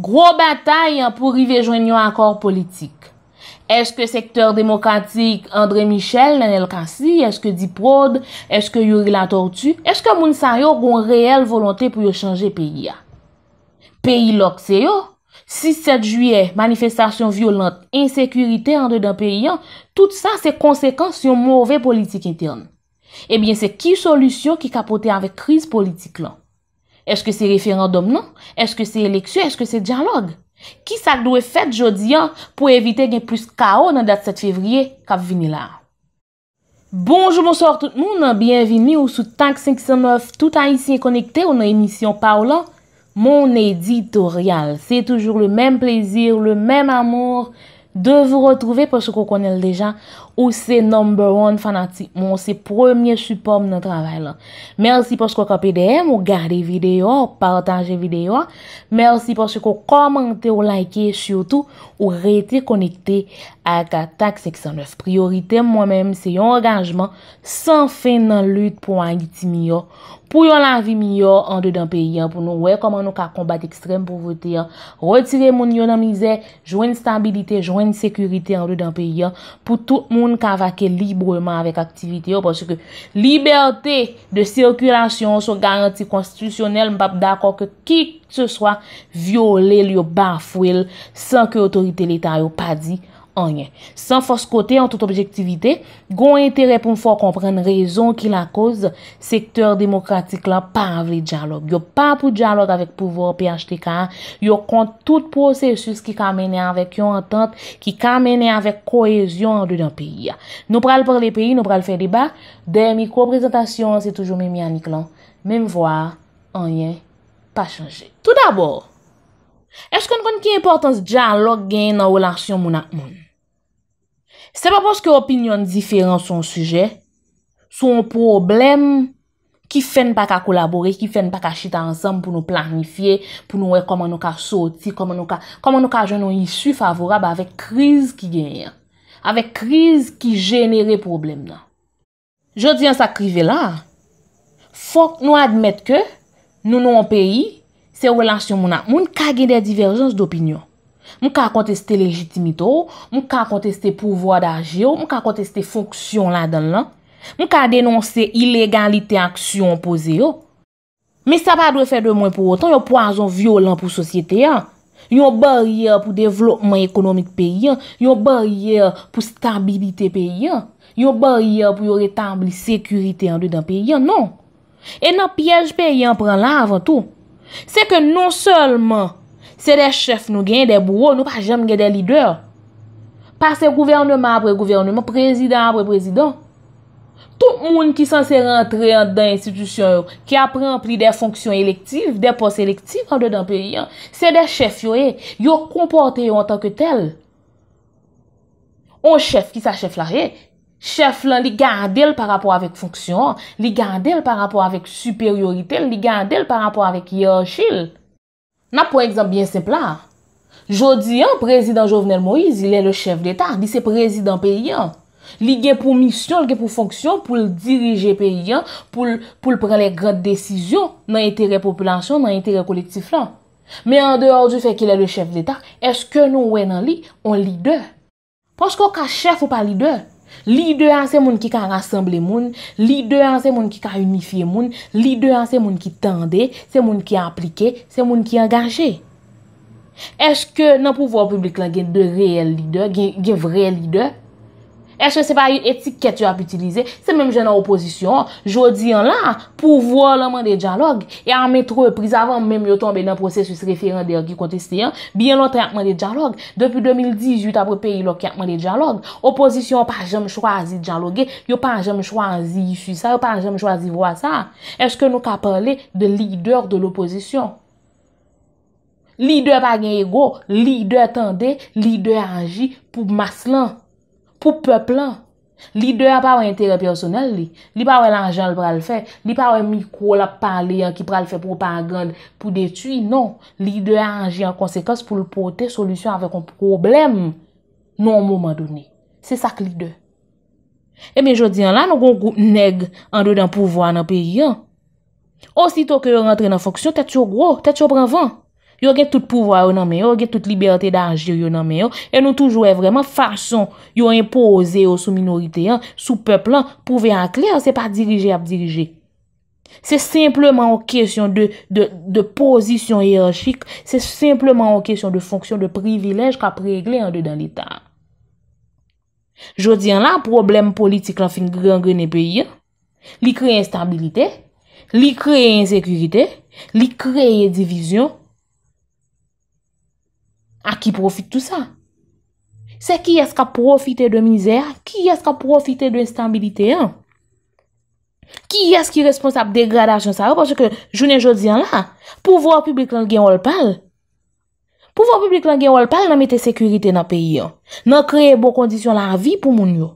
Gro batay an pou rivejwen yon akor politik. Eske sektor demokratik André Michel nan el Kassi, eske Diprod, eske Yuri Latortu, eske moun sa yo goun reyel volante pou yo chanje peyi ya? Peyi lak se yo? 6-7 juye, manifestasyon violante, insekurite an de dan peyi ya, tout sa se konsekans yon mouve politik intern. Ebyen se ki solusyon ki kapote avè kriz politik lan? Est-ce que c'est référendum non? Est-ce que c'est éleksyon? Est-ce que c'est diyanlog? Ki sa k dwe fète jodi an pou evite gen plus kao nan date 7 fevriye kap vini la? Bonjour, bonsoir tout moun, bienvenue ou sou Tank 509, tout an ici en connecté ou nan émission parlant. Mon éditorial, c'est toujours le même plaisir, le même amour. De vous retrouver parce qu'on connait les gens ou c'est number one fanatique. C'est le premier support de notre travail. Merci parce qu'on a pédé, on regarde les vidéos, on partage les vidéos. Merci parce qu'on commente, on like, et surtout, on rétire connecté à Cataq 609. Priorité moi-même, c'est un engagement sans fin dans la lutte pour la guetimia. pou yon la vi miyo an de dan peyi an, pou nou wekoman nou ka kombat ekstrem pou voti an, retire moun yon nan mize, jwen stabilite, jwen sekurite an de dan peyi an, pou tout moun ka vake libreman avèk aktivite yo, pòsè ke liberte de sirkulasyon sou garanti konstitusyonel, mbap dakon ke ki te swa viole liyo bafwil, san ke otorite létan yo pa di. Anye, san fos kote an tout objektivite, goun entere pou m fò kompren rezon ki la koz, sektèr demokratik la pa avle diyalog. Yo pa pou diyalog avèk pouvòr pHTK, yo kont tout prosesus ki kamene avèk yon entente, ki kamene avèk kohezyon an dè nan piya. Nou pral prale peyi, nou pral fè debat, dè mi ko prezentasyon se toujou mè mi anik lan. Mèm vwa, anye, pa chanje. Tout d'abòr. Es kon kon ki importans dijan lòk gen nan wèlansyon moun ak moun? Se pa poske opinyon diferans son suje, son problem ki fen pa ka kolabori, ki fen pa ka chita ansam pou nou planifiye, pou nou wek koman nou ka soti, koman nou ka jenon issu favorab avèk kriz ki genyen. Avèk kriz ki jenere problem nan. Jodi an sa krive la, fok nou admèt ke nou nou an peyi, Se relasyon moun ak, moun ka gen de diverjans d'opinyon. Moun ka konteste legitimit ou, moun ka konteste pouvoi d'aje ou, moun ka konteste fonksyon la den lan. Moun ka denonse ilegalite aksyon opoze ou. Me sa pa dwe fe de moun pou otan, yon poason violan pou sosyete ya. Yon barye pou devlopman ekonomik pe yon, yon barye pou stabilite pe yon. Yon barye pou yon retabli sekurite an de dan pe yon, non. E nan piyej pe yon pren la avan tou. Se ke nou solman, se de chef nou gen de bourou, nou pa jem gen de lider. Par se gouvernement apre gouvernement, prezident apre prezident. Tout moun ki san se rentre an dan institusyon yo, ki apre an pli de fonksyon elektiv, de pos elektiv an de dan pe yon. Se de chef yo e, yo komporte yo an tanke tel. On chef ki sa chef la re, yo se chèf la re. Eh, Chèf lan li gande l par rapport avèk fonksyon, li gande l par rapport avèk superiorite, li gande l par rapport avèk yòchil. Na pou ekzamp bien sepla, jodi an, prezident Jovenel Moïse, ilè le chèf d'Etat, li se prezident pe yon. Li gen pou misyon, li gen pou fonksyon, pou l dirije pe yon, pou l pren lèk grand desisyon nan yterè populasyon, nan yterè kolektif lan. Me an deor di fèk ilè le chèf d'Etat, eske nou wè nan li, on li dè? Ponskò ka chèf ou pa li dè? Lidean se moun ki ka rassemble moun Lidean se moun ki ka unifiye moun Lidean se moun ki tende Se moun ki aplike Se moun ki engaje Eske nan pouvo apublik la gen de reyel lide Gen vreyel lide Eche se pa yon etiket yon ap utilize? Se menm jen an oposisyon, jodi yon lan pou vo laman de djalog. E an metre priz avan menm yon tombe nan prosesus referen de yon ki konteste yon, bi yon lontre akman de djalog. Depi 2018 aprepe yon lontre akman de djalog, oposisyon pa jenm chwazi djalog e, yo pa jenm chwazi yi su sa, yo pa jenm chwazi vo a sa. Eche ke nou ka pale de lider de l'oposisyon? Lider pa genye go, lider tende, lider anji pou mas lan. Pou pepla, li de a pa wè interè personel li. Li pa wè l'anjèl pral fè, li pa wè mikou la palè an ki pral fè pou pangon pou detui, non. Li de a anjèl konsekans pou l'pote solusyon avè kon problem nou an mouman douni. Se sak li de. E mè jodi an la nou goun gout neg an dè dan pouvo an apè yon. Osito ke yon rentre nan foksyon, tè tchou gro, tè tchou pranvan. Yo gen tout pouvwa yo nan meyo, gen tout liberte da anjir yo nan meyo, e nou toujou e vreman fason yo impose yo sou minorite an, sou peplan pouve an kler, se pa dirije ap dirije. Se simpleman o kesyon de posisyon hierchik, se simpleman o kesyon de fonksyon de privilej ka pregle an de dan l'Etat. Jodi an la, problem politik lan fin grangre ne peye, li kreye instabilite, li kreye insekurite, li kreye divizyon, A ki profite tout sa? Se ki eske a profite de mizer? Ki eske a profite de instabilite? Ki eske responsable de gradaj? Je ne savou parce que jounen joudien la, pouvoi publik lan gen wal pal, pouvoi publik lan gen wal pal, nan mette sekurite nan peyi. Nan kreye bon kondisyon la vi pou moun yo.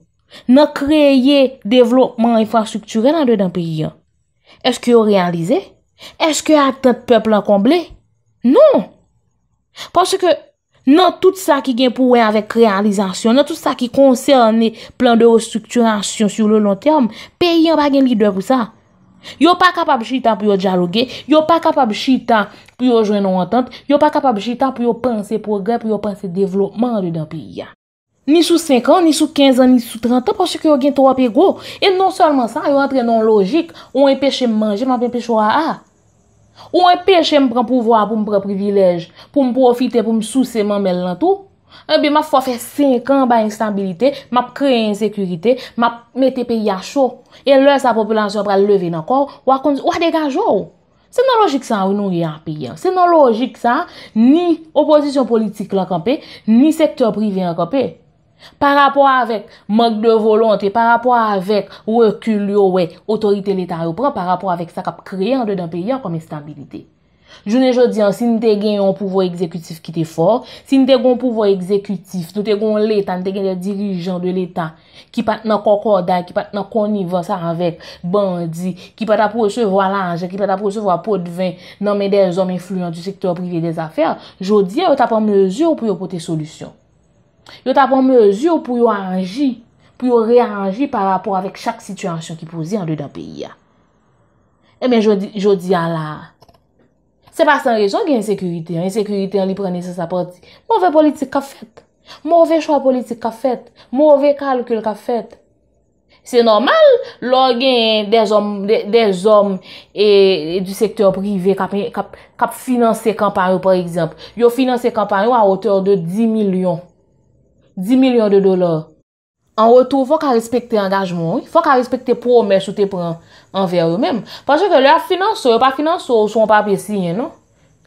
Nan kreye devlopman infrastrukture nan de dan peyi. Eske yo realize? Eske yo atent pepl an komble? Non! Parce que Nan tout sa ki gen pou wè avèk krealizasyon, nan tout sa ki konserne plan de restrukturasyon sur le long term, peyi an pa gen lider pou sa. Yo pa kapab chita pou yo djalogue, yo pa kapab chita pou yo jwen nou entente, yo pa kapab chita pou yo panse progrè, pou yo panse devlopman lè dan piya. Ni sou 5 an, ni sou 15 an, ni sou 30 an, pòsè ki yo gen tou apè go. E non solman sa yo atre nan logik, ou en peche manje, nan peche ou a a. Ou an peche m pran pouvoa pou m pran privilej, pou m profite pou m sou seman mel nan tou. An eh bi ma fwa fe 5 an ba instabilite, ma p kreye insekurite, ma p mette pe ya chou. E lè sa populasyon pran leve nan kou, wakon, wak dekajou. Se nan logik sa ou nou yon piyan. Se nan logik sa, ni oposisyon politik lakon pe, ni sektor privyen lakon pe. Par apwa avèk mank de volante, par apwa avèk wèkul yo wèk otorite leta yo pran, par apwa avèk sa kap kreyan de dan pe yon kom instabilite. Jounen jodi an, si nou te gen yon pouvo exekutif ki te fòr, si nou te gen yon pouvo exekutif, nou te gen yon leta, nou te gen yon dirijan de leta, ki pat nan konkorda, ki pat nan konnivosa avèk bandi, ki pat aposèvwa lanjè, ki pat aposèvwa potvè nan mèdez om influyant du sektor privè des afèr, jodi an, yo tap an mèzou pou yo pote solusyon. Yo tapon mezu pou yo anji, pou yo re anji pa rapor avèk chak situasyon ki pou zi an de da peyi ya. Emen, jodi ya la. Se pa san rezon gen yon sekurite, yon sekurite an li prene sa sa parti. Mouve politik ka fet, mouve chwa politik ka fet, mouve kalkul ka fet. Se normal, lò gen dez om, dez om e du sektor prive kap finanse kampanyou par eksemp. Yo finanse kampanyou a oteur de 10 milyon. 10 milyon de dolar. An wotou, fwa ka respekte angajmon. Fwa ka respekte pou ou mè choute pran an ver ou mèm. Panche ke lè a finanso, ou pa finanso, ou sou an pa pe sinye nou.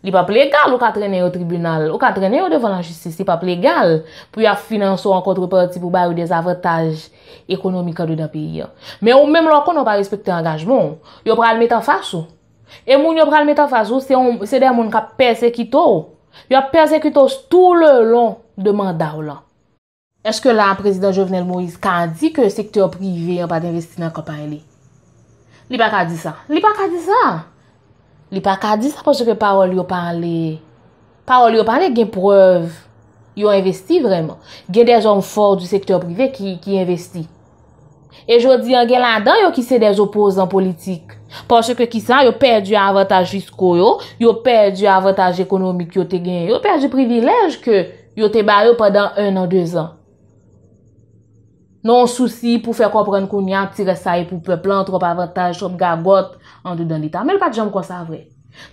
Li pa plegal ou ka trene yo tribunal. Ou ka trene yo devan an justice. Li pa plegal pou ya finanso an kontreporti pou bay ou dezavotaj ekonomika do da piye. Mè ou mèm lò kon an pa respekte angajmon, yo pral metan fasyo. E moun yo pral metan fasyo, se dey moun ka persekito. Yo persekito tout le long de manda ou lò. Eske lan, prezident Jovenel Moïse, kan di ke sektor prive yon pa d'investi nan kopan li? Li pa ka di sa? Li pa ka di sa? Li pa ka di sa porsè ke parol yon panle. Parol yon panle gen prev. Yon investi vreman. Gen de zon fòr du sektor prive ki investi. E jodi yon gen lan dan, yon ki se de zopozan politik. Porsè ke ki sa, yon perdi avantage visko yon. Yon perdi avantage ekonomik yon te gen. Yon perdi privilej ke yon te baryo padan 1 an, 2 an. nan souci pou fè kompren koun yan, tire sa yon pou pè plan, trop avantage, chom gagot, an do dan lita. Men lè pa di janm kwa sa vre.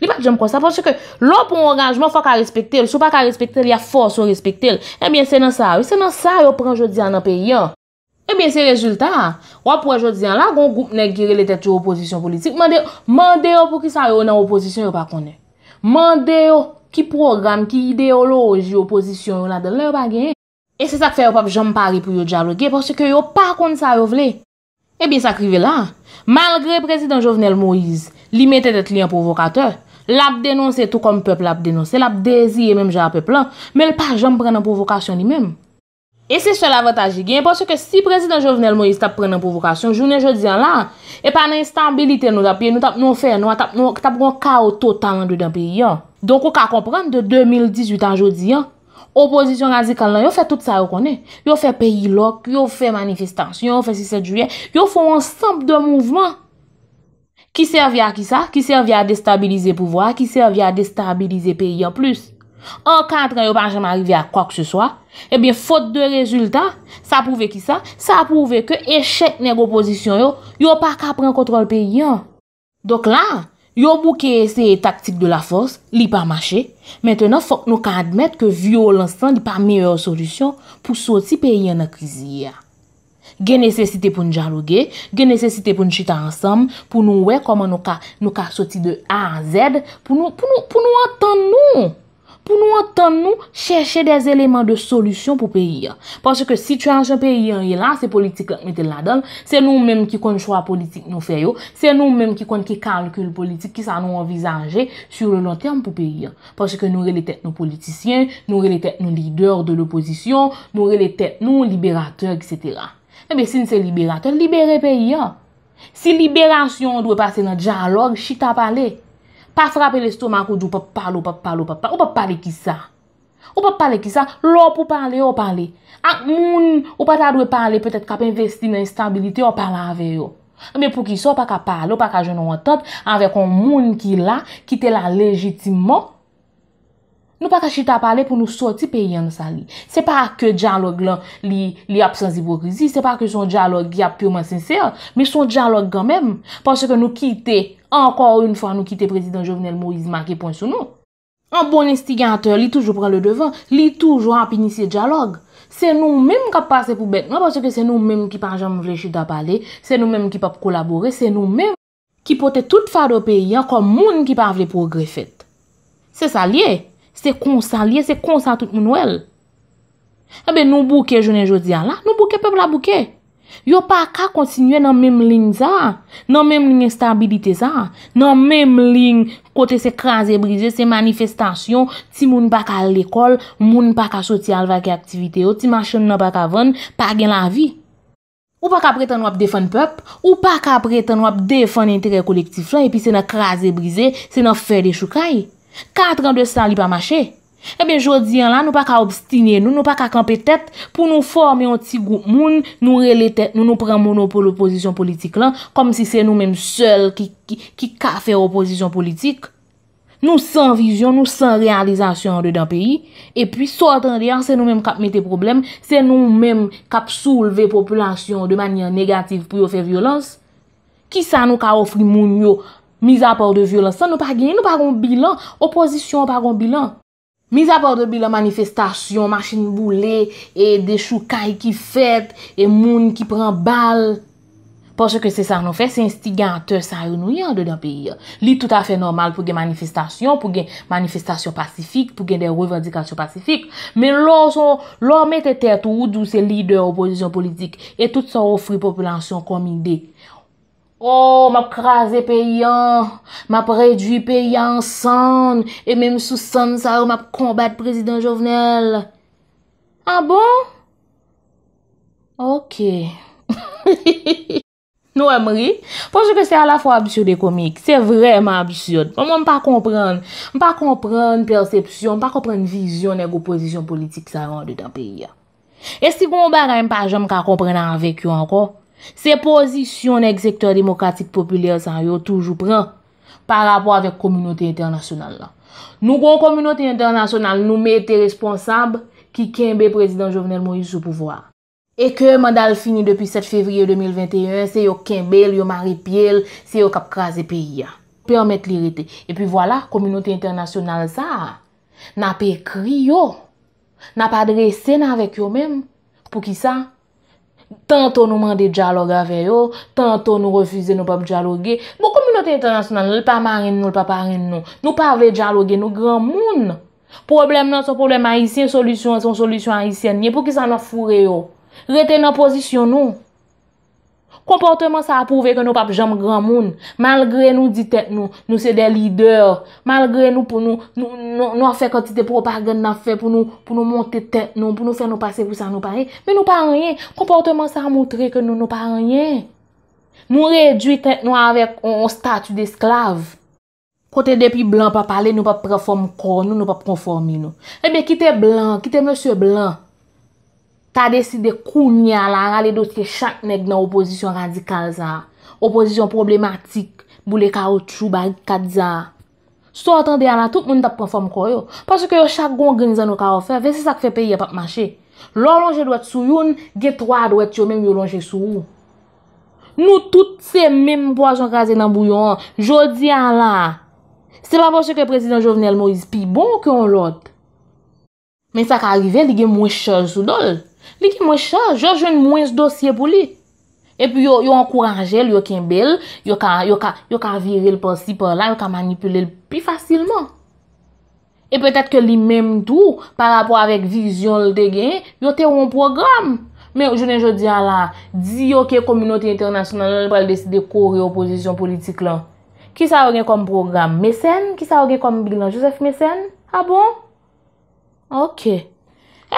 Lè pa di janm kwa sa, pou chè ke lò pou an oranjman fwa ka respekte lè, sou pa ka respekte lè, yon fòs ou respekte lè, ebyen se nan sa, se nan sa yon pren jodi an nan peyi an, ebyen se rezultat, wap pre jodi an la, goun goup nè gire lè tèt yon oposisyon politik, mande yon pou ki sa yon nan oposisyon yon pa kone. Mande yon ki program, ki ideoloji op E se sa k fè yo pap jom pari pou yo djalogue, porsè k yo yo pa kon sa yo vle. E bin sa krive la. Malgre prezident Jovenel Moïse li mette det li an provokateur, lap denonsè tou kom pep lap denonsè, lap dezye menm jan pep lan, menl pa jom pren an provokasyon li menm. E se se la vataj yi gen, porsè ke si prezident Jovenel Moïse tap pren an provokasyon, jounen jodi an lan, e pa nan istan belite nou dapye, nou tap nou fè, nou tap nou, tap nou kao to tan an do dapye yon. Donk ou ka kompran de 2018 an jodi yon, Oposisyon ranzikal nan yo fè tout sa yo konè. Yo fè peyi lok, yo fè manifestans, yo fè sisedjouye, yo fè monsamp de mouvman. Ki sèvi a ki sa, ki sèvi a destabilize pouvoi, ki sèvi a destabilize peyi yo plus. Enkant kan yo panjèm arivi a kwa kse soa, ebyen eh fote de rezultat, sa pouve ki sa, sa pouve ke echec neg oposisyon yo, yo pa ka pren kontrol peyi yo. Dok la... Yo bou ke ese taktik de la fos, li pa mache, mètèna fòk nou ka admèt ke vyo lansan di pa meyò solusyon pou soti pe yon akwiziya. Gen nesesite pou njan logè, gen nesesite pou nchita ansam, pou nou wè koman nou ka soti de A an Z, pou nou atan nou. pou nou atan nou chèche des elemen de solusyon pou peyi an. Pòsè ke situasyon peyi an yè la, se politik lak metel la don, se nou mèm ki kon chwa politik nou fè yo, se nou mèm ki kon ki kalkül politik ki sa nou envizanje sur le long term pou peyi an. Pòsè ke nou re lè tèt nou politisyen, nou re lè tèt nou lider de l'oposisyon, nou re lè tèt nou liberatòr, etc. Eh Mè bè sin se liberatòr, libere peyi an. Si liberasyon dwe pase nan djan lòg, chita paley. pa frape le stoma kou di ou pa palo, ou pa palo, ou pa palo. Ou pa pale ki sa. Ou pa pale ki sa, lò pou pale, ou pale. Ak moun, ou pa ta dwe pale, petet ka pe investi nan instabilite, ou pale anve yo. Mwen pou ki sa, ou pa ka pale, ou pa ka jenon wotot, anve kon moun ki la, ki te la legitimo, Nou pa ka chita pale pou nou soti pe yon sa li. Se pa ke djanlog lan li ap sanzibou krizi, se pa ke son djanlog yap pureman senser, mi son djanlog gwa menm, pwase ke nou kite, ankor un fwa nou kite prezident Jovenel Moïse Markey pon sou nou. An bon instiganteur li toujou pran le devan, li toujou ap inisye djanlog. Se nou menm kap pase pou betman, pwase ke se nou menm ki pan janm vle chita pale, se nou menm ki pap kolabore, se nou menm ki pote tout fado pe yon kon moun ki pan vle progre fete. Se sa li e. se konsant liye, se konsant tout moun wèl. Ebe eh nou bouke jounen joudian la, nou bouke pep la bouke. Yo pa ka kontinye nan mèm ling za, nan mèm ling instabilite za, nan mèm ling kote se krasè brize, se manifestasyon, ti moun baka l'ekol, moun baka soti alvake aktivite yo, ti manchen nan baka ven, pa gen la vi. Ou pa ka preten wap defon pep, ou pa ka preten wap defon interè kolektif la, epi se nan krasè brize, se nan fè de choukaj. Kat rande san li pa machè. E eh ben jodi an la nou pa ka obstinye nou, nou pa ka kampe tèt pou nou forme yon ti gout moun, nou rele tèt, nou nou pren monopo l'oppozisyon politik lan. Kom si se nou menm sel ki ka fe oppozisyon politik. Nou san vizyon, nou san realizasyon de dan peyi. E pi sortan diyan se nou menm kap mete problem, se nou menm kap souleve populasyon de manyan negatif pou yo fe violans. Ki sa nou ka ofri moun yo? Misa apor de vyolansan nou pa genye, nou pa gon bilan, opozisyon pa gon bilan. Misa apor de bilan, manifestasyon, machin boule, e de choukai ki fet, e moun ki pren bal. Poche ke se san nou fe, se instigante sa yonou yon de dan peyi. Li tout afe normal pou gen manifestasyon, pou gen manifestasyon pasifik, pou gen de revadikasyon pasifik. Men lor mette tete ou djou se lider opozisyon politik, e tout sa ofri populasyon komidey. Oh, m ap kraze pe yon, m ap rejwi pe yon san, e mèm sou san sa ou m ap kombat prezidant jovenel. A ah bon? Ok. Nou emri, pou jè ke se a la fwa absyode komik, se vreman absyode. M wèm pa kompran, m pa kompran persepsyon, m pa kompran vizyon neg opozisyon politik sa yon de ta pe yon. E si pou bon m wèm bagan yon pajan m ka kompran nan vekyon anko, Se posisyon ek sektor demokratik populer san yo toujou pran Par rapor avèk komunote internasyonal la Nou kon komunote internasyonal nou mette responsab Ki kenbe prezident Jovenel Moïse sou pouvoar E ke mandal fini depi 7 fevrier 2021 Se yo kenbel, yo maripiel, se yo kapkaze piya Permet lirite E pi wala, komunote internasyonal sa Na pe kri yo Na pa dre sen avèk yo men Pou ki sa? Tanto nou mande diyalogue ave yo, tanto nou refize nou pap diyalogue. Bon, komunote internasyonale, l pa marine nou, l pa parine nou, nou pa ave diyalogue nou gran moun. Problem nan, son problem an isyen, solusyon an son solusyon an isyen, nie pou ki sa nan fure yo. Reten nan posisyon nou. Komporte man sa apouve ke nou pap jame gran moun. Malgre nou di tek nou, nou se de lider. Malgre nou pou nou, nou afe kante te propage nan fe pou nou monte tek nou. Pou nou fe nou pase pou sa nou parye. Men nou parye, komporte man sa amoutre ke nou, nou parye. Nou redwi tek nou avek on statu de esklav. Kote depi blan pa pale, nou pap preforme kor, nou pap konformi nou. Ebe, eh kite blan, kite monsie blan. Ta deside kounya la rale dote ke chak neg nan oposisyon radikal za. Oposisyon problematik boule ka otrou bag kat za. Soutan de ala, tout moun tap konform kon yo. Pasou ke yo chak gon genizan nou ka ofer, ve se sak fe peye pap mache. Lon lonje dwe t sou yon, getwa dwe t yo men yon lonje sou yon. Nou tout se menm po a son kaze nan bouyon, jodi ala. Se pa fosye ke prezident Jovenel Moise pi bon ki yon lot. Men sa ka arrive li gen mwen chal sou dol. Li ki mwen chan, jo jen mwen se dosye pou li. E pi yo, yo ankouranjel, yo ken bel, yo ka, yo ka, yo ka vire l pronsipor la, yo ka manipule l pi fasilman. E petat ke li menm tou, par rapport avek vizyon l degen, yo teron program. Men, jenen, jen di ala, di yo ke kominoti internasyonal pou al deside kore oposisyon politik lan. Ki sa o gen kom program? Mesen? Ki sa o gen kom bilan? Josef Mesen? A bon? Ok. Ok.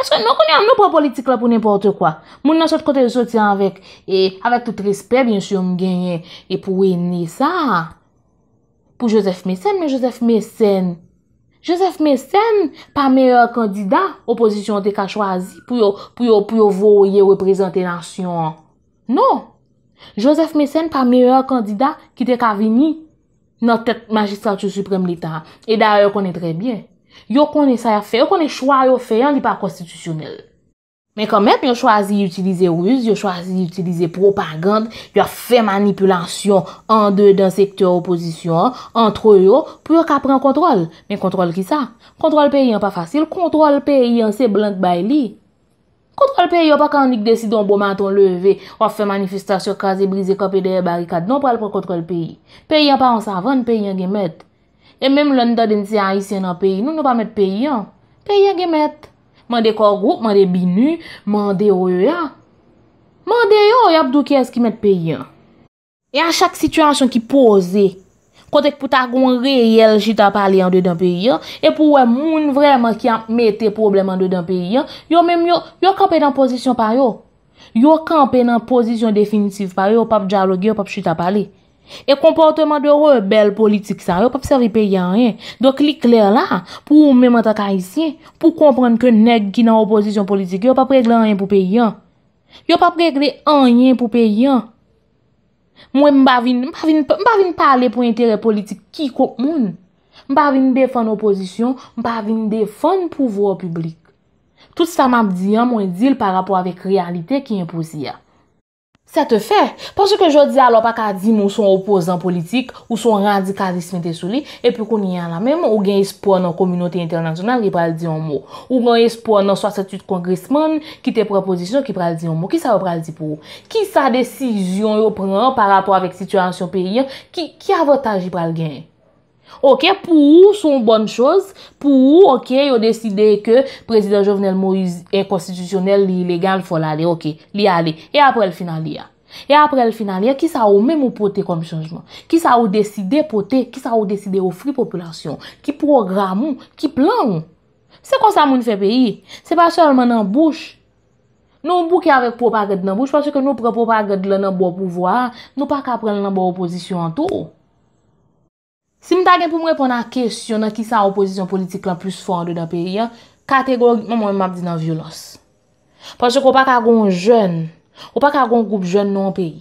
Aske nou konen am nou pou politik la pou nipote kwa. Moun nan sot kote sou ti anvek. E avek tout rispe, bin sou yon mgenye. E pou wene sa. Pou Joseph Messen, men Joseph Messen. Joseph Messen pa meyor kandida oposisyon te ka chwazi. Pou yo voye, reprezentenasyon. Non. Joseph Messen pa meyor kandida ki te ka vini. Non tek magistratu suprim lita. E da yo konen tre bien. Yo konè sa ya fè, yo konè chwa yo fè, yon li pa konstitusyonel. Men komèp yon chwazi yon utilize ruz, yon chwazi yon utilize propagand, yon fè manipulasyon an de dan sektor oposisyon, an tro yo, pou yon ka pren kontrol. Men kontrol ki sa? Kontrol peyi an pa fasil, kontrol peyi an se blant bay li. Kontrol peyi an pa kan dik desi don bomanton leve, waf fè manifestasyon kaze brize kapè de barikad, non pral pou kontrol peyi. Peyi an pa an savan, peyi an gen met. E menm london dinti a isye nan peyi nou, nou pa met peyi an. Peyi an ge met. Mande korou, mande binu, mande ouya. Mande yo, yapdou kye eski met peyi an. E a chak situasyon ki pose, kotek pou ta goun reyel chita pali an dey dan peyi an, e pou we moun vreman ki an mette problem an dey dan peyi an, yo menm yo, yo kampe nan posisyon pa yo. Yo kampe nan posisyon definitiv pa yo, yo pap jaloge, yo pap chita pali. E komportement de rebel politik sa, yo pa pseve pe yon yon. Dok li kler la, pou mèm anta ka isi, pou komprenn ke neg ki nan oposisyon politik, yo pa pregle an yon pou pe yon. Yo pa pregle an yon pou pe yon. Mwen mba vin, mba vin pale pou interè politik ki kok moun. Mba vin defan oposisyon, mba vin defan pouvou ou publik. Tout sa map diyan mwen dil par rapport avek realite ki yon posiya. Sè te fè, pòsè ke jò di alò pa ka di nou son opozant politik, ou son radikalismen te sou li, epi pou kouni an la mèm, ou gen espo nan kominote internasyonal li pral di an mò. Ou gen espo nan sasatut kongresman ki te propozisyon ki pral di an mò. Ki sa yo pral di pou? Ki sa desisyon yo pran par rapport avèk situasyon periyan ki avotaji pral gen? Ok, pou ou son bon choz, pou ou ok yo deside ke prezident Jovenel Moïse e konstitusyonel li legal fol ale, ok, li ale, e apre l finalia. E apre l finalia, ki sa ou mèm ou pote kom chanjman, ki sa ou deside pote, ki sa ou deside ou fri populasyon, ki program ou, ki plan ou. Se kon sa moun fe peyi, se pa chalman nan bouch, nou mbouke avèk po pa gèd nan bouch, pa chè ke nou pre po pa gèd lè nan bo pouvoa, nou pa kapren nan bo oposisyon an tou ou. Si mta gen pou mwen pon nan kesyon nan ki sa oposisyon politik lan plus fonde da peyi, kategorikman mwen map di nan vyolans. Pasèk ou pa kakon jen, ou pa kakon goup jen nan peyi,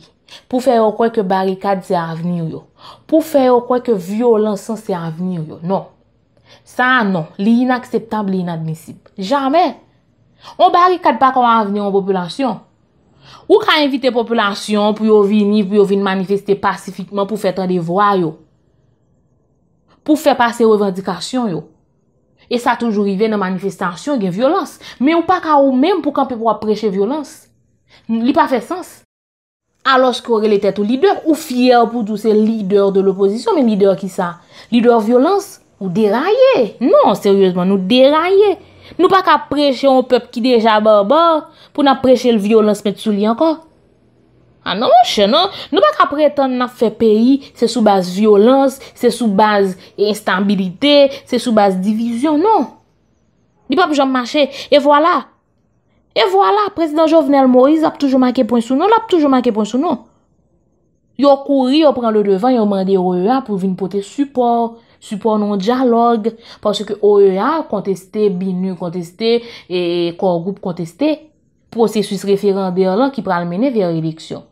pou fey ou kwek barikad se aveni yo, pou fey ou kwek vyolansan se aveni yo, non. Sa non, li inakseptab, li inadmisib. Jamè. Ou barikad pa kwa aveni yon populasyon. Ou ka invite populasyon pou yo vini, pou yo vini manifeste pasifikman pou fetan de vwa yo. pou fè pasè revendikasyon yo. E sa toujou rive nan manifestasyon gen violans. Men ou pa ka ou men pou kan pe pou apreche violans. Li pa fè sens. Aloj kore le tèt ou lider, ou fiyè ou pou dousè lider de l'oposisyon. Men lider ki sa? Lider violans? Ou deraye? Non, seryèzman, nou deraye. Nou pa ka preche ou pep ki deja bo bo, pou nan preche l'violans met sou li ankon. A ah nan moun chenon, nou bak apre tan na fe peyi, se sou base violans, se sou base instabilite, se sou base divizyon, non. Di pa pou jom manche, e voilà. E voilà, prezident Jovenel Moïse ap toujou manke pon sou non, ap toujou manke pon sou non. Yo kouri, yo pran le devan, yo mande OEA pou vin pote support, support non-dialogue, parce ke OEA konteste, BINU konteste, e kor group konteste, prosesus referan de yon lan ki pran menen veyo rediksyon.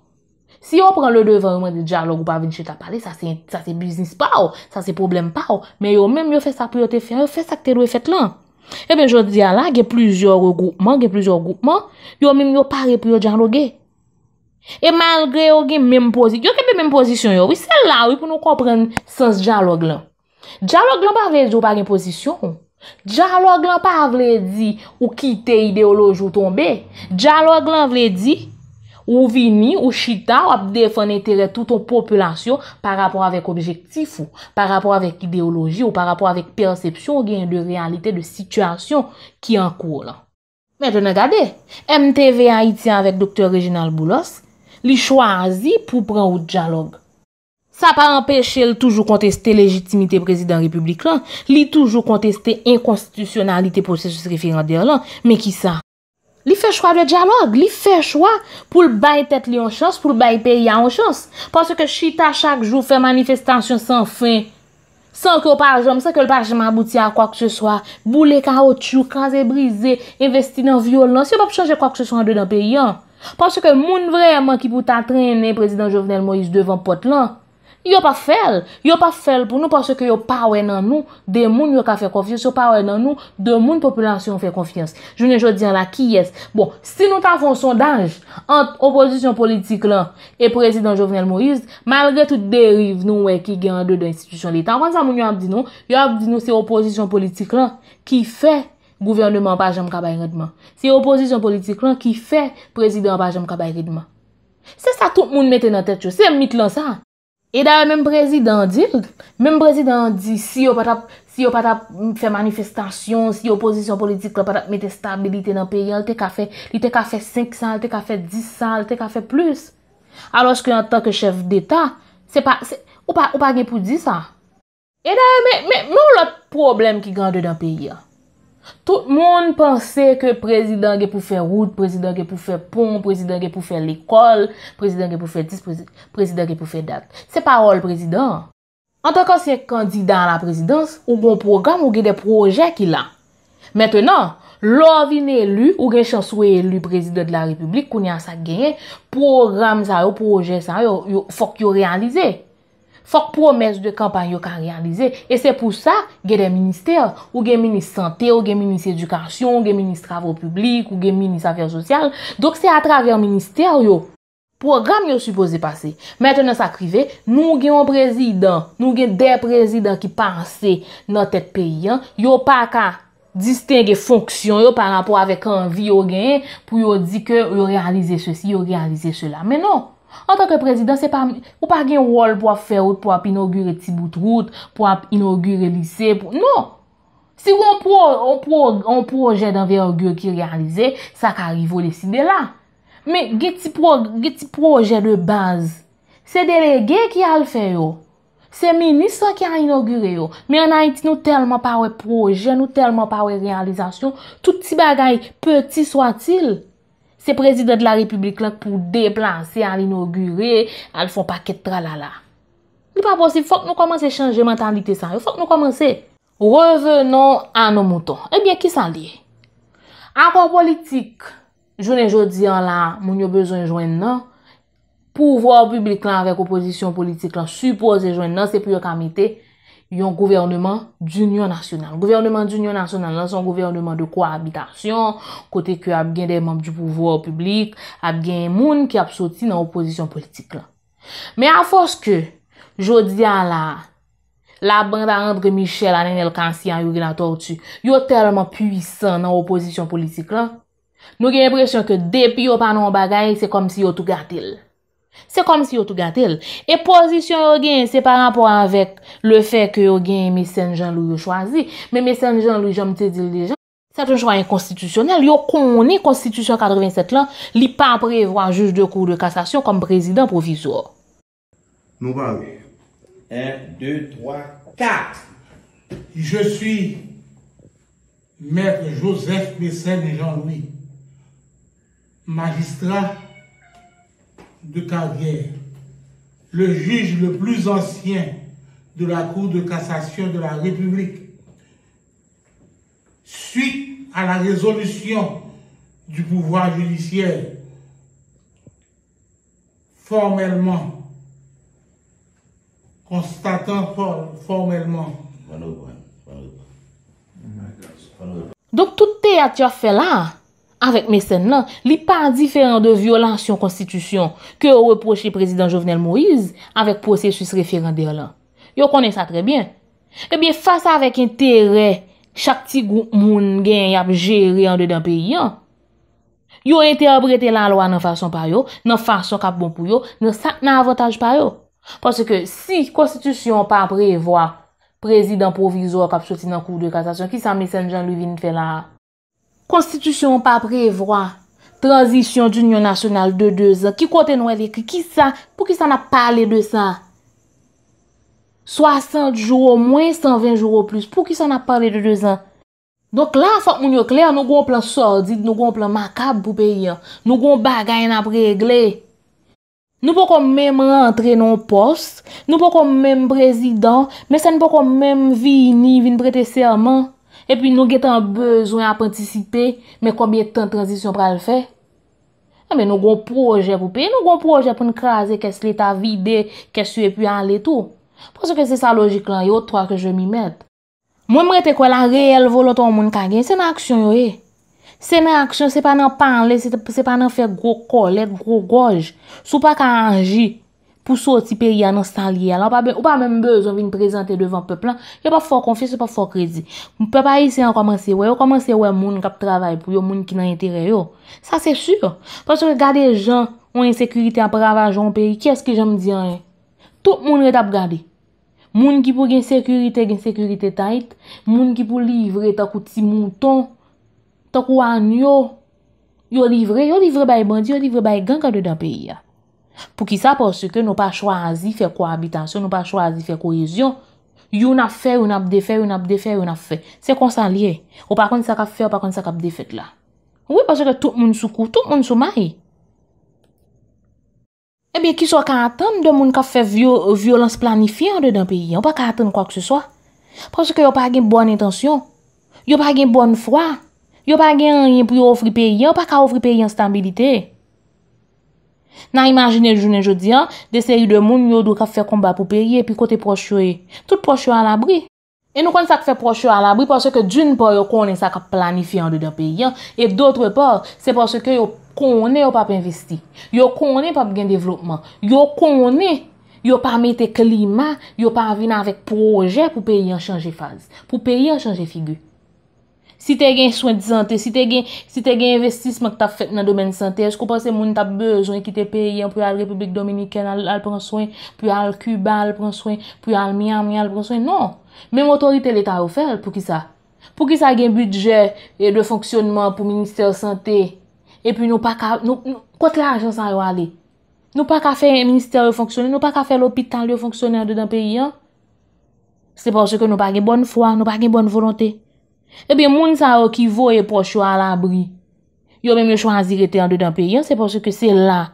Si yon pren le devan yon mwen de diyalog ou pa vin cheta pale, sa se biznis pa ou, sa se problem pa ou, men yon men yon fè sa pou yon te fè an, yon fè sa kte yon fèt lan. E ben joun diyalan, gen plizyor goupman, gen plizyor goupman, yon men yon pare pou yon diyalog gen. E malgre yon gen menm posisyon, yon kepe menm posisyon yon, wè sel la wè pou nou kompren sens diyalog lan. Dyalog lan pa vle diyo pa gen posisyon. Dyalog lan pa vle di ou kite ideoloj ou tombe. Dyalog lan vle di... Ou vini, ou chita, ou ap defon entere touton populasyon pa rapor avèk objektif ou pa rapor avèk ideologi ou pa rapor avèk persepsyon gen de realite de situasyon ki an kou lan. Mètene gade, MTV Haïtien avèk Dr. Reginald Boulos li chwazi pou pran ou djalog. Sa pa empèche l toujou konteste legitimite prezident republik lan, li toujou konteste inkonstitusyonalite procesus referandier lan, mè ki sa, Li fè chwa dwe diyalogue, li fè chwa pou l'bay tèt li an chans, pou l'bay peya an chans. Ponsè ke chita chak jou fè manifestansyon san fin, san kyo parjom, san kyo parjom abouti an kwa kè se swa, boule ka otu, kan zè brize, investi nan violon, si yo pa pchonje kwa kè se swa an do dan peya. Ponsè ke moun vreman ki pou tatrenne prezident Jovenel Moïse devan pot lan, Yo pa fel, yo pa fel pou nou parce ke yo pa wè nan nou de moun yo ka fè konfiyans, yo pa wè nan nou de moun populasyon fè konfiyans. Jounen jò diyan la ki yes. Bon, si nou tan fon sondanj ant opozisyon politik lan e prezident Jovenel Moïse, malre tout deriv nou wè ki gè an dè dè institisyon lè. Tan wè sa moun yo ap di nou, yo ap di nou se opozisyon politik lan ki fè gouvernement pa jèm kabay rèdman. Se opozisyon politik lan ki fè prezident pa jèm kabay rèdman. Se sa tout moun mette nan tèt chò, se mit lan sa. Edal, menm prezidandil, menm prezidandil, si yo patap, si yo patap fè manifestasyon, si yo posisyon politik, si yo patap mette stabilite nan peyi, li te ka fè 500, li te ka fè 100, li te ka fè plus. Alòs ki yon tak chef d'Etat, ou pa gen pou di sa. Edal, menm lòt problem ki gande nan peyi a. Tout moun pense ke prezidant gen pou fè route, prezidant gen pou fè pond, prezidant gen pou fè l'ekol, prezidant gen pou fè dis, prezidant gen pou fè dat. Se parol prezidant. An tan ka siye kandida la prezidans, ou bon program ou gen de projè ki la. Mètè nan, lò vin elu ou gen chansou elu prezidant la republik kounyan sa gen, program sa yo, projè sa yo, fok yo realize. Fok promes de kampan yo kan realize. E se pou sa, ge de minister. Ou gen minister sante, ou gen minister edukasyon, ou gen minister avro publik, ou gen minister afer sosyal. Dok se a traver minister yo. Program yo suppose pase. Mètene sa krive, nou gen un prezident, nou gen de prezident ki panse nan tet peyen. Yo pa kan distingè fonksyon yo par rapport avèk anvi yo gen, pou yo di ke yo realize se si, yo realize se la. Mè non. An tanke prezidans, ou pa gen wol pou ap feyout pou ap inaugure ti boutrout, pou ap inaugure lise, pou... Non! Si ou an proje dan vey augur ki realize, sa ka arrivo le si de la. Me, ge ti proje de baz, se delege ki al feyo, se minister ki an inaugure yo, me anay ti nou telman pawe proje, nou telman pawe realizasyon, tout ti bagay peti swa til. Se prezident la republik lak pou deplansi, al inogure, al fon paket tralala. Li pa posib, fok nou komanse chanje mentalite san. Fok nou komanse, revenon an nou mouton. Ebyen, eh ki san liye? An kon politik, jounen joudi an la, moun yo bezon joun nan. Pouvo a publik lak vek oposisyon politik lak, supo se joun nan, se pou yo kamite. yon gouvernement d'union nasyonal. Gouvernement d'union nasyonal nan son gouvernement de koabitasyon, kote ke ap gen demanb di pouvoi ou publik, ap gen moun ki apsoti nan oposisyon politik la. Me a fos ke, jodi an la, la bandan antre Michel an en el kansi an yon gen atortu, yon terman puisan nan oposisyon politik la, nou gen epresyon ke depi yon panon bagay, se kom si yon tou gatil. Se kom si yo tou gatel. E pozisyon yo gen, se par rapport avèk le fèk yo gen Misen Jean-Louis yo chwazi, men Misen Jean-Louis, jom te dil dejan, sa te chwa yon konstitisyonel, yo konen konstitisyon 87 lan, li pa prevoan juj de kou de kassasyon kom prezident profiso. Nou ba ouye. 1, 2, 3, 4. Je suis Mètre Joseph Misen Jean-Louis. Magistrat Le juj le plus ancien de la Cour de Cassation de la République, suite a la résolution du pouvoir judiciaire, formèlement, constatant formèlement. Dok touté a t'y a fait là? Avèk mesen lan, li pa diferan de violansyon konstitusyon ke wè proche prezidant Jovenel Moïse avèk prosesus referan der lan. Yo konen sa trè bè. E bè fasa avèk interè, chak ti gout moun gen yap jere an de dan pe yon, yo interbrete la lwa nan fason pa yo, nan fason kap bon pou yo, nan avotaj pa yo. Ponsè ke si konstitusyon pa prevoa prezidant provizor kap choti nan kou de kastasyon, ki sa mesen jan lou vin fè la... Konstitisyon pa prevwa, transisyon di union nasyonal de 2 an, ki kote nou el ekri, ki sa, pou ki sa na pale de sa? 60 jor, mwen 120 jor ou plus, pou ki sa na pale de 2 an? Donk la, fok moun yo kler, nou goun plan sordid, nou goun plan makab pou peye, nou goun bagay nan pregle. Nou pou kon men rentre non pos, nou pou kon men prezident, men sa nou pou kon men vini, vini prete serman. Epi nou getan bezwen ap antisipe, men koumbye tan tranzisyon pral fe. Emen ah, nou gon proje pou pe, nou gon proje pou nkaze kes leta vide, kes suye pu anle tou. Pwese ke se sa logik lan yo, to a ke jemi med. Mwen mwete kwa la reyel voloton moun kagen, se nan aksyon yo e. Eh. Se nan aksyon, se pa nan panle, se pa nan fe gro kolet, gro goj, sou pa ka anji. pou sou ti peri anan san li alan, ou pa menm bezon vin prezante devan peplan, yo pa fok konfis, yo pa fok kredi. Mpè pa yi se an komanse wè, yo komanse wè moun kap travay pou yo moun ki nan yitere yo. Sa se sur. Pas wè gade jan ou ensekurite an pravaj an peri, kyeske jan mdi an e? Tout moun re tap gade. Moun ki pou gen sekurite, gen sekurite tait. Moun ki pou livre tak ou ti mouton, tak ou an yo. Yo livre, yo livre bay bandi, yo livre bay ganga de da peri ya. Pou ki sa porsi ke nou pa chwazi fè koabitasyon, nou pa chwazi fè koizyon. Yon ap fè, yon ap defè, yon ap defè, yon ap fè. Se konsan liye. Ou pa kon sa ka fè, ou pa kon sa ka defèk la. Ou e porsi ke tout moun sou kou, tout moun sou may. E eh be ki so ka atan, dou moun ka fè violans planifi an de dan peyi an. Ou pa ka atan kwa ke se so. Porsi ke yo pa gen bon intansyon. Yo pa gen bon fwa. Yo pa gen pou yo ofri peyi an. Ou pa ka ofri peyi an stabilite e. Nan imajine jounen jodi an, de se yu de moun yo do ka fe komba pou peye, pi kote proche yo e, tout proche yo alabri. E nou kon sa ke fe proche yo alabri, porsè ke djun po yo konen sa ka planifyan do da peye an, e dotre po, se porsè ke yo konen yo pa pe investi, yo konen pa pe gen devlopman, yo konen, yo pa mette klima, yo pa vina vek proje pou peye an chanje faz, pou peye an chanje figu. Si te gen souan di sante, si te gen investisman ki ta fèt nan domen sante, jko panse mouni ta bejoun ki te peyen pou al Republik Dominiken al pran souan, pou al Cuba al pran souan, pou al Myanmar al pran souan, non. Men mwotorite lè ta ou fèl pou ki sa. Pou ki sa gen budget de fonksyonman pou Ministère Santé, e pi nou pa ka, nou, kwa te la ajan sa yo ali? Nou pa ka fè ministère fonksyonnen, nou pa ka fè l'hôpital yo fonksyonnen de dan peyi, an? Se poche ke nou pa gen bonn fwa, nou pa gen bonn volonté. Ebe, eh moun sa yo ki vo e poch yo al abri. Yo mèm yo chwa an zirete an do dan pe. Yon se porsi ke se la.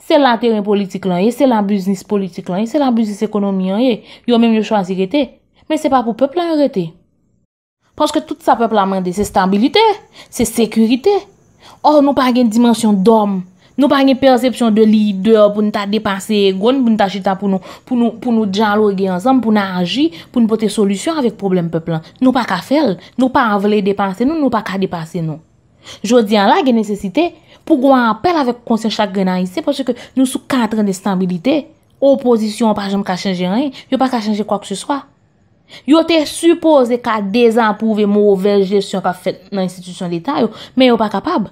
Se la teren politik lan ye. Se la biznis politik lan ye. Se la biznis ekonomi lan ye. Yo mèm yo chwa an zirete. Men se pa pou peple an zirete. Porsi ke tout sa peple an mende. Se stabilite. Se sekurite. Or nou pa gen dimensyon dom. Nou pa nye persepsyon de lider pou nou ta depanse gwen pou nou ta chita pou nou djanlou gwen ansem pou nou anji pou nou pote solusyon avik problem peplan. Nou pa ka fel, nou pa avle depanse nou, nou pa ka depanse nou. Jodi an la gen nesesite pou gwen apel avik konsen chak gen an isi pwosye ke nou sou katren destabilite. Oposisyon pa jenm ka chenje ren, yo pa ka chenje kwa kwen se swa. Yo te suppose ka dezan pouve mouvel jesyon ka fet nan institusyon l'Etat yo, men yo pa kapab.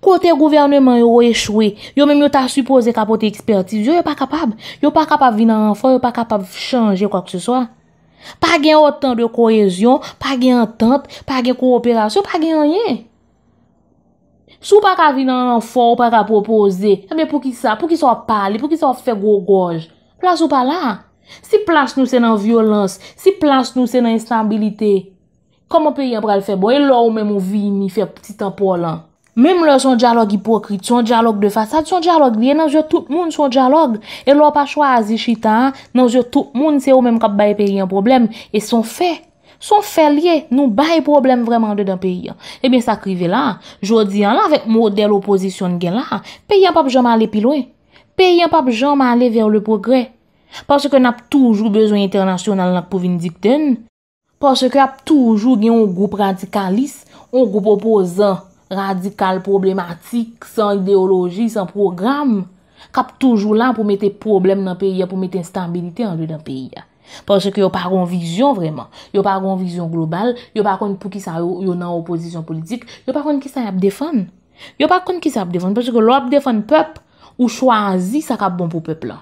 Kote gouverneman yo echwe, yo mèm yo ta supose kapote ekspertise, yo yo pa kapab, yo yo pa kapab vi nan anfor, yo yo pa kapab chanje kwa kse swa. Pa gen otan de kohezyon, pa gen antante, pa gen kooperasyon, pa gen anye. Sou pa ka vi nan anfor, ou pa ka propose, pou ki sa, pou ki sa wap pale, pou ki sa wap fe gwo goj. La sou pa la. Si plas nou se nan violans, si plas nou se nan instabilite, kama pe yon pral fe bo, e lò ou mèm ou vini fe pti tampo lan. Mèm lò son diyalog ipokrit, son diyalog de fasad, son diyalog liye, nan zyo tout moun son diyalog. E lò pa chwazi chitan, nan zyo tout moun se ou mèm kap baye peyi an problem. E son fe, son fe liye, nou baye problem vreman de dan peyi an. Ebyen sa krive la, jodi an la vek model oposisyon gen la, peyi an pap jom ale pilwe. Peyi an pap jom ale ver le progre. Pase ke nap toujou bezon internasyonal lak pou vindikten. Pase ke ap toujou gen yon goup radikalis, yon goup opozan. Radikal, problematik, san ideologi, san programe, kap toujou lan pou mette problem nan peyi ya, pou mette instabilite an lè nan peyi ya. Ponche ke yo pa ron vizyon vreman, yo pa ron vizyon global, yo pa kon pou ki sa yo nan opozisyon politik, yo pa kon ki sa ap defon. Yo pa kon ki sa ap defon, ponche ke lò ap defon pep ou chwazi sa kap bon pou peplan.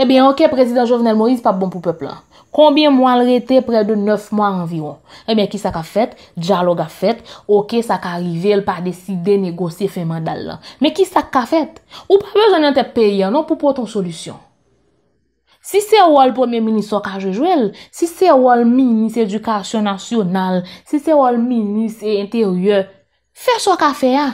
Ebyen, eh ok, prezident Jovenel Moïse pa bon pou peplan. Konbien mwa l rete pre de neuf mwa anviron? E men ki sa ka fet? Djaloga fet? Ou ke sa ka rive l pa deside negose fe mandal la? Men ki sa ka fet? Ou pa bejane te peye anon pou pou ton solusyon? Si se wol pwem meni so ka jejwel, si se wol meni se edukasyon nasyonal, si se wol meni se enterye, fe so ka fe ya.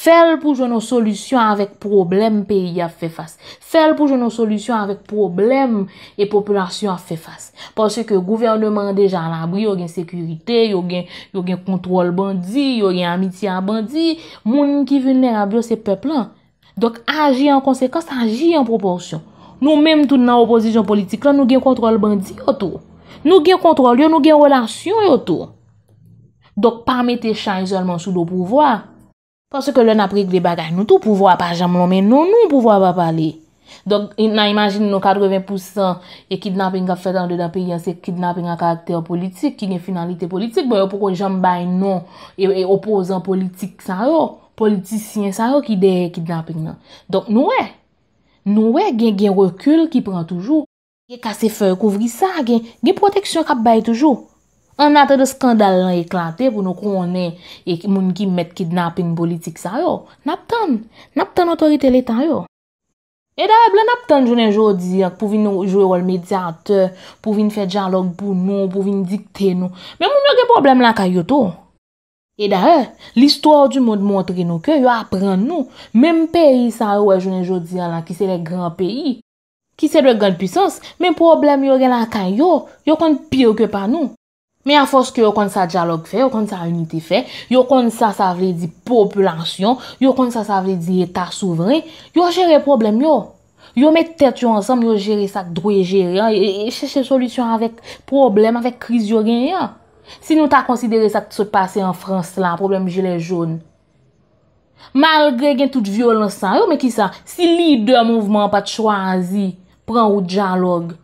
Fel pou jounou solusyon avek problem peyi a fe fas. Fel pou jounou solusyon avek problem e populasyon a fe fas. Pase ke gouvernement deja an abou, yo gen sekurite, yo gen kontrol bandi, yo gen amityan bandi, moun ki venen abou se peplan. Dok, aji an konsekans, aji an proporsyon. Nou menm tout nan opozisyon politik lan, nou gen kontrol bandi yo tou. Nou gen kontrol yo, nou gen relasyon yo tou. Dok, pa mette chan isolman sou do pouvoi. Pon se ke lè nan prek de bagay nou tou pouvo apajan moun, men non, nou nou pouvo apapalè. Don nan imagine nou 80% e kidnapping a fèd an de da pi, yansè kidnapping a karakter politik, ki gen finalite politik, bon yo pou kon jambay nou e opozan politik sa yo, oh, politisyen sa yo oh, ki de kidnapping nan. Don nou wè, nou wè gen gen rekul ki pran toujou, gen kase fè kouvri sa, gen gen proteksyon kap bay toujou. An natre de skandal lan eklate pou nou konen e moun ki met kidnap in politik sa yo. Naptan, naptan otorite letan yo. E dawe, blan naptan jounen jodi ak pou vin nou jwe wol medyate, pou vin fè diyalog pou nou, pou vin dikte nou. Men moun yo ge problem lan kayo tou. E dawe, l'histoire du moun montre nou ke, yo apren nou. Mem peyi sa yo wè jounen jodi ala ki se le gran peyi, ki se dwe gand pwisans, men problem yo gen lan kayo, yo kon pyo ke pa nou. Me a fos ke yo kon sa dialog fe, yo kon sa unité fe, yo kon sa sa vle di populansyon, yo kon sa sa vle di etat souveren, yo jere problem yo. Yo met tèt yo ansam, yo jere sa kdwe jere, yo chèche solisyon avèk problem, avèk kriz yo gen yon. Si nou ta konsidere sa kse pase an frans lan, problem jilè joun. Malgré gen tout violonsan, yo me ki sa, si lider mouvment pat chwazi, pran ou dialog.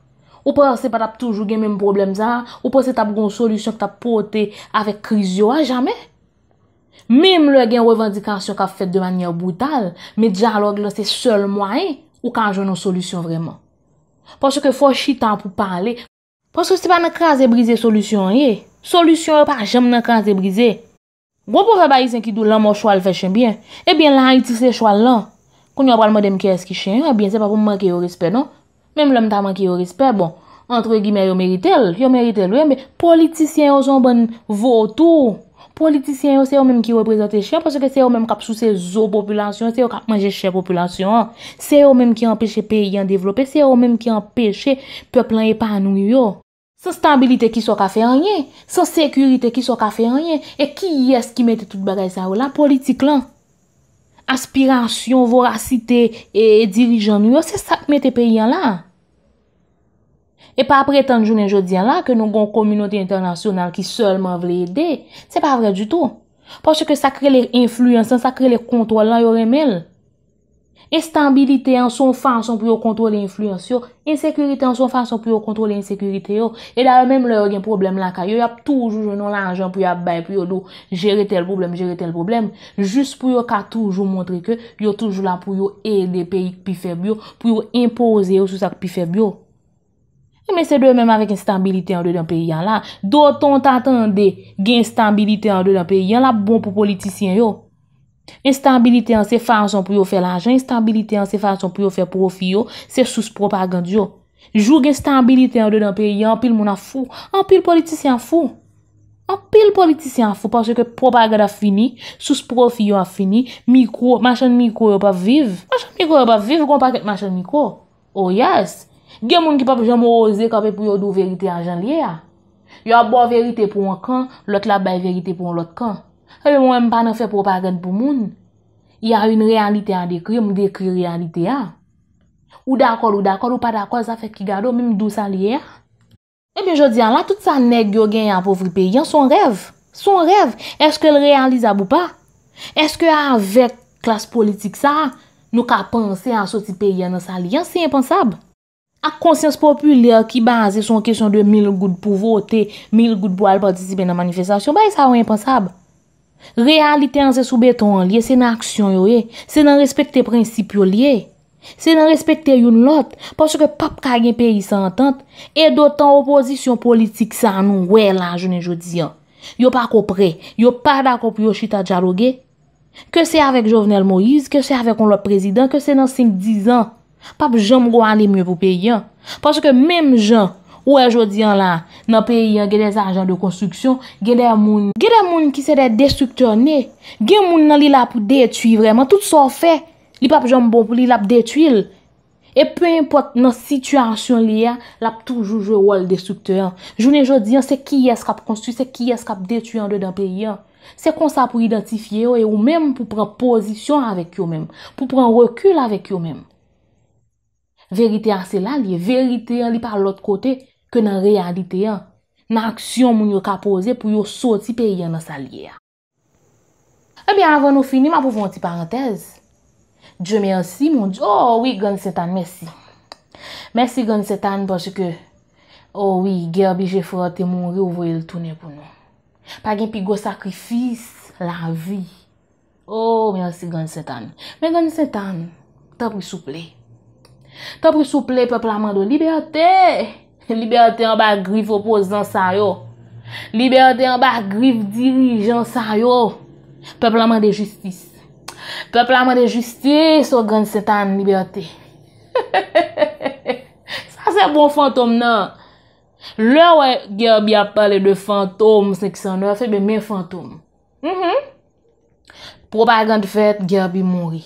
Ou pa se pa tap toujou gen menm problem zan, ou pa se tap goun solusyon ki tap pote avek kriz yo a jamen. Mem lò gen revendikasyon ka fèt de manye ou brutal, men djan lò glosè sol mwaen, ou kan joun nou solusyon vreman. Paske fò chitan pou pale, paske se pa nan kranze brize solusyon ye, solusyon yo pa jem nan kranze brize. Gwè pou fè bayi sen ki dou lan mò chwal fè chenbyen, ebyen lan itis le chwal lan, koun yo pral modem kè eski chen, ebyen se pa pou mwen kè yo respè non. Mèm lèm ta man ki yo rispe, bon, entre gimè yo merite l, yo merite l wèm, politisyen yo zon bon votou. Politisyen yo se yo mèm ki yo prezante chè, pwese ke se yo mèm kap sou se zo populasyon, se yo kap manje chè populasyon. Se yo mèm ki yo empèche pey yon devlopè, se yo mèm ki yo empèche peplan yon panou yon. Se stabilite ki so ka fè anye, se sekurite ki so ka fè anye, e ki yè s ki mette tout bagay sa ou la politik lan. Aspirasyon, vorasite, dirijan nou yo, se sak mette pe yon la. E pa apre tan jounen jodi yon la, ke nou gon kominoti internasyonal ki solman vle yede, se pa vre du tou. Poche ke sakre lèk influyansan, sakre lèk kontwal la yon remel. Instanbilite an son fason pou yo kontrole influnsyon, insekurite an son fason pou yo kontrole insekurite yo, e da wè mèm lè yon gen problem lakay yo, yon ap toujou jounon lanjoun pou yo ap bay pou yo do, jere tel problem, jere tel problem, jous pou yo ka toujou montre ke, yon toujou la pou yo e de peyi ki pi feb yo, pou yo impose yo sou sa ki pi feb yo. E mè se dè wè mèm avèk instanbilite an do den peyi yon la, do ton tatande gen instanbilite an do den peyi yon la bon pou politisyen yo. Instabilite an se fason pou yo fè l'anjen, instabilite an se fason pou yo fè profiyo, se sou s'propagand yo. Jou gen instabilite an do dan peye, an pil moun an fou, an pil politisyen fou. An pil politisyen fou, panche ke propagand a fini, sou s'propiyo a fini, mikou, machan mikou yo pa viv. Machan mikou yo pa viv, kon pa ket machan mikou. O oh yes, gen moun ki pa pijan mou oze kapè pou yo do verite anjen liye a. Yo a bo verite pou an kan, lot la bay verite pou an lot kan. Ebe mwen mpa nan fè propagand pou moun. Ya yon realite an dekri, mwen dekri realite ya. Ou dakol, ou dakol, ou pa dakol, zafèk ki gado, mwen mdou sali ya. Ebe jodi an la, tout sa neg yo gen yon apovri pe, yon son rev. Son rev. Eske l realize abou pa? Eske avek klas politik sa, nou ka pense an soti pe yon sali, yon se impensab? A konsyans populye ki baze son kesyon de mil gout pou vote, mil gout pou al patisipe nan manifestasyon, ba yon sa ou impensab? Realite an se soubeton an liye, se nan aksyon yo e, se nan respet te prinsip yo liye, se nan respet te yon lot, porske pap kagen peyi s'entente, e dotan oposisyon politik sa an nou wè la jounen joudiyan. Yo pa kopre, yo pa da kopyo chita djalogue, ke se avèk Jovenel Moïse, ke se avèk on lop prezident, ke se nan 5-10 an, pap jom wane mwen pou peyi an, porske mèm jom, Ou e jodi an la, nan peyi an, gede sa ajan de konstruksyon, gede a moun. Gede a moun ki se de destruktor ne, gede a moun nan li la pou detui vreman, tout sa ou fe. Li pa pou jombo pou li la pou detuil. E pey import nan situasyon li a, la pou toujoujou ou al destruktor. Jounen jodi an, se ki y eskap konstru, se ki y eskap detuyan de nan peyi an. Se konsa pou identifiye ou e ou menm pou pran pozisyon avek yo menm. Pou pran rekyl avek yo menm. Verite an se la li, verite an li par lot kote. nan realite ya, nan aksyon moun yo kapoze pou yo soti peye nan salye ya. Ebyen, eh avon nou fini, ma pou von ti parantez. Dje mersi, moun diyo. Oh, wii, gand setan, mersi. Mersi, gand setan, pwajke oh, wii, gerbi je fote moun re ou vwe l tounen pou nou. Pagin pi go sakrifis la vi. Oh, mersi, gand setan. Men, gand setan, ta pri souple. Ta pri souple pe plaman do libertey. Liberté an ba grif opoz an sa yo. Liberté an ba grif dirijan sa yo. Peplaman bon non? de justice. Peplaman de justice ou gen setan liberté. Sa se bon fantom nan. Lè wè gerbi ap pale de fantom, se ne ki san nou a febe men fantom. Po w pa gen di fèt, gerbi mori.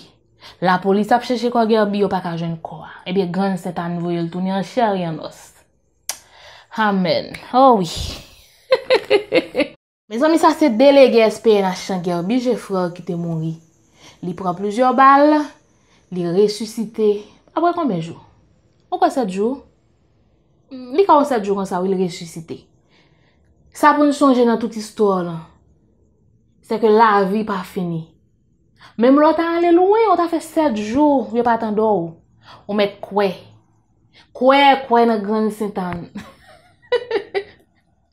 La polis ap chèche kwa gerbi yo pa ka jen kwa. Ebe eh gen setan voyel tou ni an chè riyan os. Amen. Oh oui. Men zon mi sa se delege espè na chan gerbi je fre kite mounri. Li pra plouzyor bal, li resusite. Apre konben jou? Ou kwa set jou? Li kwa ou set jou an sa ou li resusite? Sa pou nou sonje nan tout istor lan. Se ke la vi pa fini. Mem lo ta ale loue, ou ta fe set jou, ou ya patan do ou. Ou met kwe. Kwe, kwe nan gran sintan.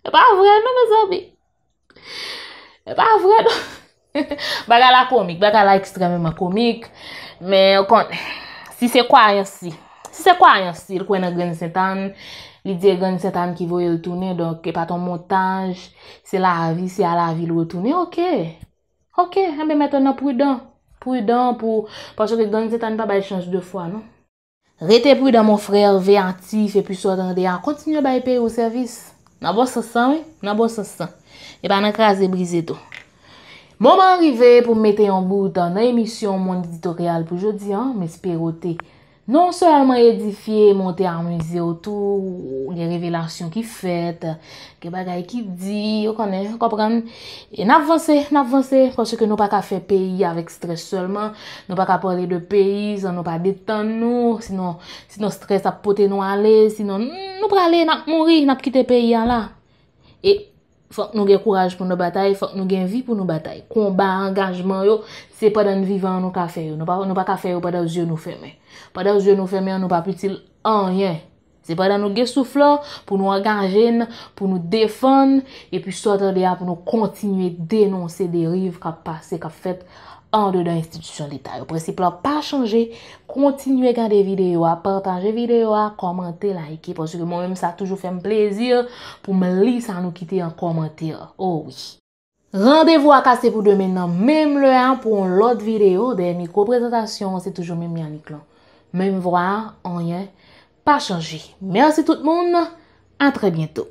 E pa vre, nan mè zanbe? E pa vre, nan mè zanbe? Bak ala komik, bak ala ekstremèma komik. Mè, okon, si se kwa yon stil. Si se kwa yon stil, kwen a Gany Sétan, li diye Gany Sétan ki voye ou tounè, donk, e paton montaj, se la avi, se ala avi lou ou tounè, ok. Ok, mè mè ton nan prudan. Prudan pou, pasyo ki Gany Sétan pa baye chansou de fwa, non? Rete prudan, mò frèr, mè mè mè mè mè mè mè mè mè mè mè mè mè mè mè mè m Nabo sasan, e? Nabo sasan. E pa nan kras de brize to. Mouman rive pou m mette yon bout dan emisyon moun editorial pou jodi, m espirotey. Non se anman edifiye monte anmize o tou, liye revelasyon ki fet, ki bagay ki di, yo konen, konpren, en avanse, avanse, konche ke nou pa ka fe peyi avek stres seulement, nou pa ka pale de peyi, son nou pa detan nou, sinon, sinon stres apote nou ale, sinon nou pa ale, nan mouri, nan kite peyi an la. E, Fak nou gen kouraj pou nou batay. Fak nou gen vi pou nou batay. Koumba, engajman yo, se pa dan vivan nou ka feyo. Nou pa ka feyo pa dan zye nou feme. Pa dan zye nou feme, nou pa putil anye. Se pa dan nou gen souflor, pou nou engajen, pou nou defon, e pi sotan diya pou nou kontinye denonse de rive ka pase, ka fet, an de dan institisyon lita. O precipla, pa chanje, kontinue kan de videyo, a partanje videyo, a komante, laike, posi ke moun mèm sa toujou fè m plesir pou m lise an nou kite yon komante. Oh oui! Rendez-vous akase pou dè mènen, mèm lè an pou lòt videyo de mikro prezentasyon. Se toujou mèm yon iklon. Mèm vwa, an yon, pa chanje. Mènsi tout moun, an tre bientou.